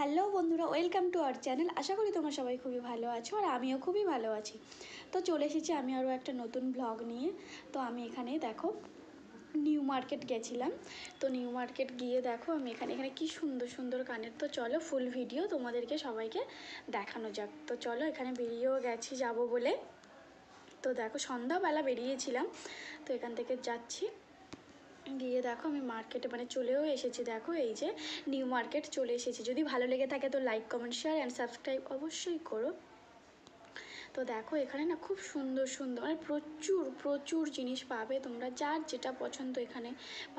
hello বন্ধুরা welcome to our channel আশা করি তোমরা সবাই খুবই ভালো আছো আর আমিও খুবই ভালো আছি তো চলে এসেছি আমি আরও একটা নতুন ব্লগ নিয়ে তো আমি এখানে দেখো নিউ মার্কেট গেছিলাম তো নিউ মার্কেট গিয়ে দেখো আমি এখানে এখানে কি সুন্দর সুন্দর কানের তো চলো ফুল ভিডিও তোমাদেরকে সবাইকে দেখানো যাক তো চলো এখানে বেরিয়েও গেছি যাব বলে তো দেখো সন্ধ্যাবেলা বেরিয়েছিলাম তো এখান থেকে যাচ্ছি গিয়ে দেখো আমি মার্কেটে মানে চলেও এসেছি দেখো এই যে নিউ মার্কেট চলে এসেছি যদি ভালো লেগে থাকে তো like comment share and subscribe অবশ্যই করো তো দেখো এখানে না খুব সুন্দর সুন্দর মানে প্রচুর প্রচুর জিনিস পাবে তোমরা যার যেটা পছন্দ এখানে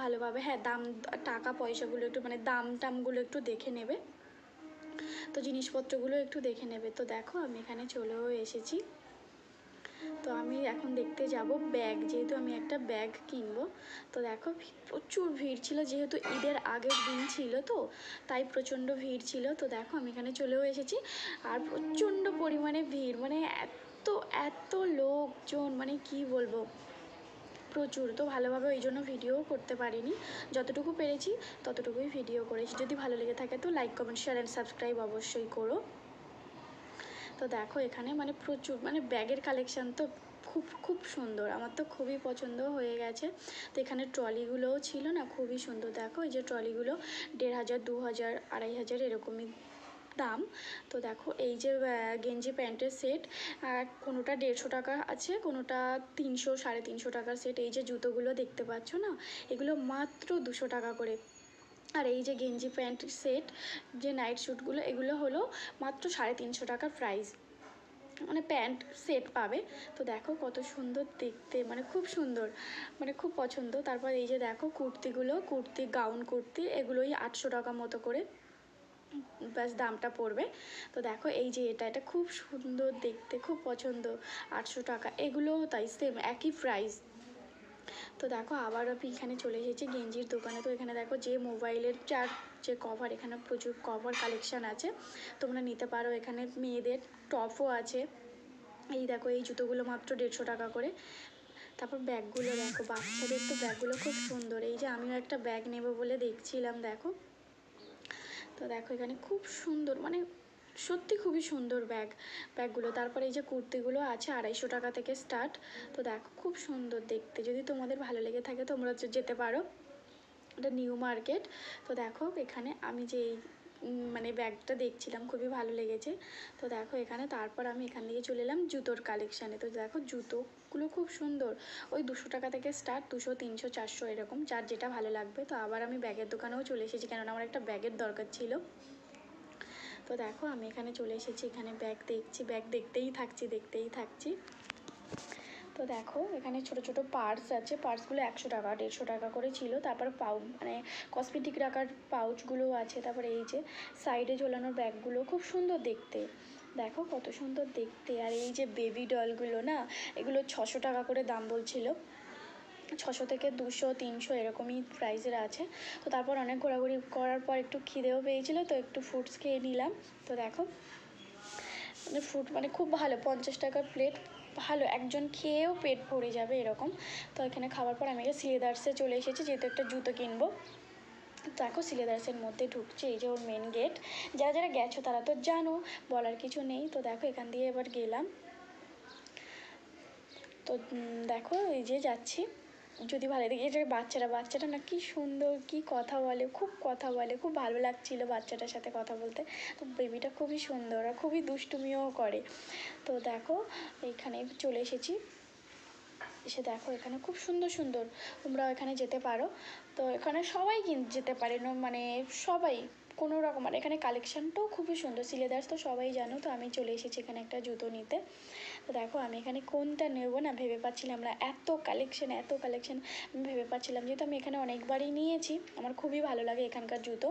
ভালোভাবে হ্যাঁ দাম টাকা পয়সাগুলো একটু মানে দাম টামগুলো একটু দেখে নেবে তো জিনিসপত্রগুলো একটু দেখে নেবে তো দেখো আমি এখানে চলেও এসেছি তো আমি এখন দেখতে যাব ব্যাগ যেহেতু আমি একটা ব্যাগ কিনবো তো দেখো প্রচুর ভিড় ছিল যেহেতু ঈদের আগের দিন ছিল তো তাই প্রচণ্ড ভিড় ছিল তো দেখো আমি এখানে চলেও এসেছি আর প্রচণ্ড পরিমাণে ভিড় মানে এত এত লোকজন মানে কি বলবো প্রচুর তো ভালোভাবে ওই জন্য ভিডিও করতে পারিনি যতটুকু পেরেছি ততটুকুই ভিডিও করেছি যদি ভালো লেগে থাকে তো like comment share and subscribe অবশ্যই করো তো দেখো এখানে মানে প্রচুর মানে ব্যাগের কালেকশান তো খুব খুব সুন্দর আমার তো খুবই পছন্দ হয়ে গেছে তো এখানে ট্রলিগুলোও ছিল না খুবই সুন্দর দেখো এই যে ট্রলিগুলো দেড় হাজার দু হাজার আড়াই হাজার এরকমই দাম তো দেখো এই যে গেঞ্জি প্যান্টের সেট কোনোটা দেড়শো টাকা আছে কোনোটা তিনশো সাড়ে তিনশো টাকার সেট এই যে জুতোগুলো দেখতে পাচ্ছ না এগুলো মাত্র দুশো টাকা করে আর এই যে গেঞ্জি প্যান্ট সেট যে নাইট শ্যুটগুলো এগুলো হলো মাত্র সাড়ে তিনশো টাকা প্রাইস মানে প্যান্ট সেট পাবে তো দেখো কত সুন্দর দেখতে মানে খুব সুন্দর মানে খুব পছন্দ তারপর এই যে দেখো কুর্তিগুলো কুর্তি গাউন কুর্তি এগুলোই আটশো টাকা মতো করে ব্যাস দামটা পড়বে তো দেখো এই যে এটা এটা খুব সুন্দর দেখতে খুব পছন্দ আটশো টাকা এগুলোও তাই সেম একই প্রাইস তো দেখো আবার আমি এখানে চলে এসেছি গেঞ্জির দোকানে তো এখানে দেখো যে মোবাইলের চার যে কভার এখানে প্রচুর কভার কালেকশান আছে তোমরা নিতে পারো এখানে মেয়েদের টপও আছে এই দেখো এই জুতোগুলো মাত্র দেড়শো টাকা করে তারপর ব্যাগগুলো দেখো বাচ্চাদের তো ব্যাগগুলো খুব সুন্দর এই যে আমিও একটা ব্যাগ নেব বলে দেখছিলাম দেখো তো দেখো এখানে খুব সুন্দর মানে সত্যি খুবই সুন্দর ব্যাগ ব্যাগগুলো তারপরে এই যে কুর্তিগুলো আছে আড়াইশো টাকা থেকে স্টার্ট তো দেখো খুব সুন্দর দেখতে যদি তোমাদের ভালো লেগে থাকে তোমরা যেতে পারো এটা নিউ মার্কেট তো দেখো এখানে আমি যে এই মানে ব্যাগটা দেখছিলাম খুবই ভালো লেগেছে তো দেখো এখানে তারপর আমি এখান থেকে চলে এলাম জুতোর কালেকশানে তো দেখো জুতোগুলো খুব সুন্দর ওই দুশো টাকা থেকে স্টার্ট দুশো তিনশো চারশো এরকম যার যেটা ভালো লাগবে তো আবার আমি ব্যাগের দোকানেও চলে এসেছি কেননা আমার একটা ব্যাগের দরকার ছিল তো দেখো আমি এখানে চলে এসেছি এখানে ব্যাগ দেখছি ব্যাগ দেখতেই থাকছি দেখতেই থাকছি তো দেখো এখানে ছোট ছোট পার্স আছে পার্সগুলো একশো টাকা দেড়শো টাকা করে ছিল তারপর পাউ মানে কসমেটিক রাখার পাউচগুলো আছে তারপরে এই যে সাইডে ঝোলানোর ব্যাগগুলো খুব সুন্দর দেখতে দেখো কত সুন্দর দেখতে আর এই যে বেবি ডলগুলো না এগুলো ছশো টাকা করে দাম বলছিল ছশো থেকে দুশো তিনশো এরকমই প্রাইজের আছে তো তারপর অনেক ঘোরাঘুরি করার পর একটু খিদেও পেয়েছিলো তো একটু ফ্রুটস খেয়ে নিলাম তো দেখো মানে ফ্রুট মানে খুব ভালো পঞ্চাশ টাকার প্লেট ভালো একজন খেয়েও পেট ভরে যাবে এরকম তো এখানে খাওয়ার পর আমি একটা সিলেদার্সে চলে এসেছি যেহেতু একটা জুতো কিনবো দেখো সিলেদার্সের মধ্যে ঢুকছে এই যে ওর মেন গেট যারা যারা গেছো তারা তো জানো বলার কিছু নেই তো দেখো এখান দিয়ে এবার গেলাম তো দেখো এই যে যাচ্ছি যদি ভালো লাগে এটা বাচ্চারা বাচ্চাটা না কী সুন্দর কী কথা বলে খুব কথা বলে খুব ভালো লাগছিলো বাচ্চাটার সাথে কথা বলতে তো বেবিটা খুবই সুন্দর আর খুবই দুষ্টুমিও করে তো দেখো এইখানে চলে এসেছি এসে দেখো এখানে খুব সুন্দর সুন্দর তোমরা এখানে যেতে পারো তো এখানে সবাই যেতে পারে মানে সবাই কোনো রকম আর মানে এখানে কালেকশানটাও খুবই সুন্দর সিলেদার্স তো সবাই জানো তো আমি চলে এসেছি এখানে একটা জুতো নিতে তো দেখো আমি এখানে কোনটা নেব না ভেবে পাচ্ছিলাম না এত কালেকশান এত কালেকশান আমি ভেবে পাচ্ছিলাম যেহেতু আমি এখানে অনেকবারই নিয়েছি আমার খুবই ভালো লাগে এখানকার জুতো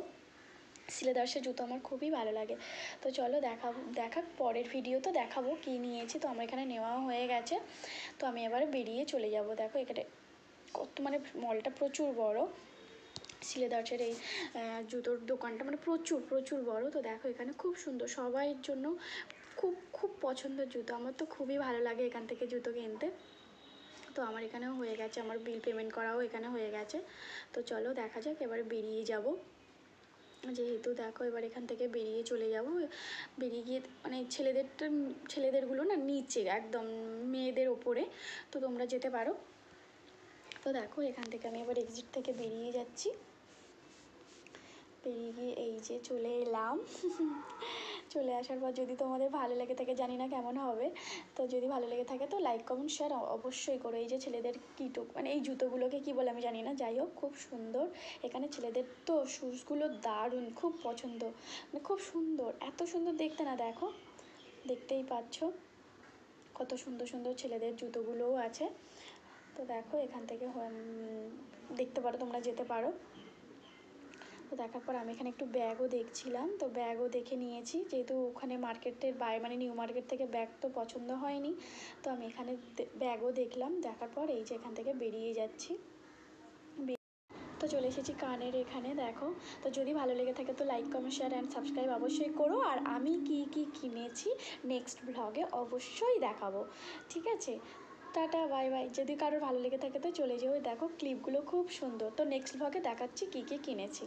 সিলেদার্সের জুতো আমার খুবই ভালো লাগে তো চলো দেখা দেখাক পরের ভিডিও তো দেখাবো কি নিয়েছি তো আমার এখানে নেওয়া হয়ে গেছে তো আমি এবার বেরিয়ে চলে যাব দেখো এখানে কত মানে মলটা প্রচুর বড় সিলেদার্চের এই জুতোর দোকানটা মানে প্রচুর প্রচুর বড় তো দেখো এখানে খুব সুন্দর সবাইয়ের জন্য খুব খুব পছন্দের জুতো আমার তো খুবই ভালো লাগে এখান থেকে জুতো কিনতে তো আমার এখানেও হয়ে গেছে আমার বিল পেমেন্ট করাও এখানে হয়ে গেছে তো চলো দেখা যাক এবার বেরিয়ে যাব যেহেতু দেখো এবার এখান থেকে বেরিয়ে চলে যাব বেরিয়ে গিয়ে মানে ছেলেদের ছেলেদেরগুলো না নিচে একদম মেয়েদের ওপরে তো তোমরা যেতে পারো তো দেখো এখান থেকে আমি এবার এক্সিট থেকে বেরিয়ে যাচ্ছি পেরিয়ে গিয়ে এই যে চলে এলাম চলে আসার পর যদি তোমাদের ভালো লেগে থাকে জানি না কেমন হবে তো যদি ভালো লেগে থাকে তো লাইক কমেন্ট শেয়ার অবশ্যই করো এই যে ছেলেদের কিটুক মানে এই জুতোগুলোকে কি বলে আমি জানি না যাই হোক খুব সুন্দর এখানে ছেলেদের তো শুজগুলো দারুণ খুব পছন্দ মানে খুব সুন্দর এত সুন্দর দেখতে না দেখো দেখতেই পাচ্ছ কত সুন্দর সুন্দর ছেলেদের জুতোগুলোও আছে তো দেখো এখান থেকে দেখতে পারো তোমরা যেতে পারো তো দেখার পর আমি এখানে একটু ব্যাগও দেখছিলাম তো ব্যাগও দেখে নিয়েছি যেহেতু ওখানে মার্কেটের বাইরে মানে নিউ মার্কেট থেকে ব্যাগ তো পছন্দ হয়নি তো আমি এখানে ব্যাগও দেখলাম দেখার পর এই যে এখান থেকে বেরিয়ে যাচ্ছি তো চলে এসেছি কানের এখানে দেখো তো যদি ভালো লেগে থাকে তো like comment share and subscribe অবশ্যই করো আর আমি কি কি কিনেছি নেক্সট ব্লগে অবশ্যই দেখাবো ঠিক আছে টাটা বাই বাই যদি কারোর ভালো লেগে থাকে তো চলে যেও দেখো ক্লিপগুলো খুব সুন্দর তো নেক্সট ব্লগে দেখাচ্ছি কী কী কিনেছি